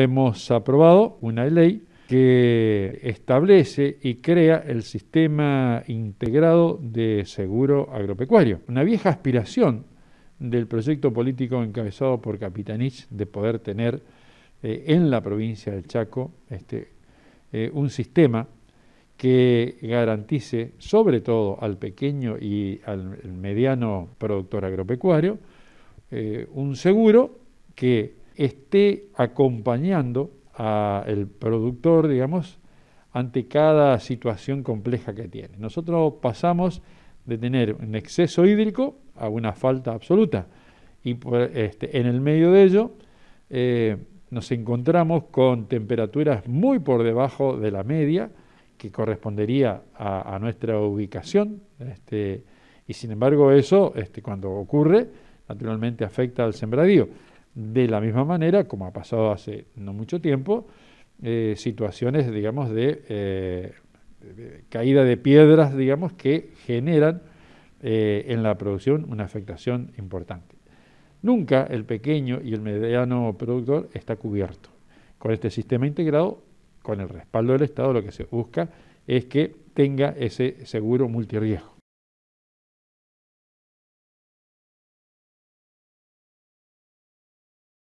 hemos aprobado una ley que establece y crea el sistema integrado de seguro agropecuario. Una vieja aspiración del proyecto político encabezado por Capitanich de poder tener eh, en la provincia del Chaco este, eh, un sistema que garantice sobre todo al pequeño y al mediano productor agropecuario eh, un seguro que esté acompañando al productor, digamos, ante cada situación compleja que tiene. Nosotros pasamos de tener un exceso hídrico a una falta absoluta. Y este, en el medio de ello eh, nos encontramos con temperaturas muy por debajo de la media que correspondería a, nuestra ubicación. Este, y sin embargo eso, este, cuando ocurre, naturalmente afecta al sembradío. De la misma manera, como ha pasado hace no mucho tiempo, eh, situaciones, digamos, eh, de, caída de piedras, digamos, que generan eh, en la producción una afectación importante. Nunca el pequeño y el mediano productor está cubierto. Con este sistema integrado, con el respaldo del Estado, lo que se busca es que tenga ese seguro multirriesgo.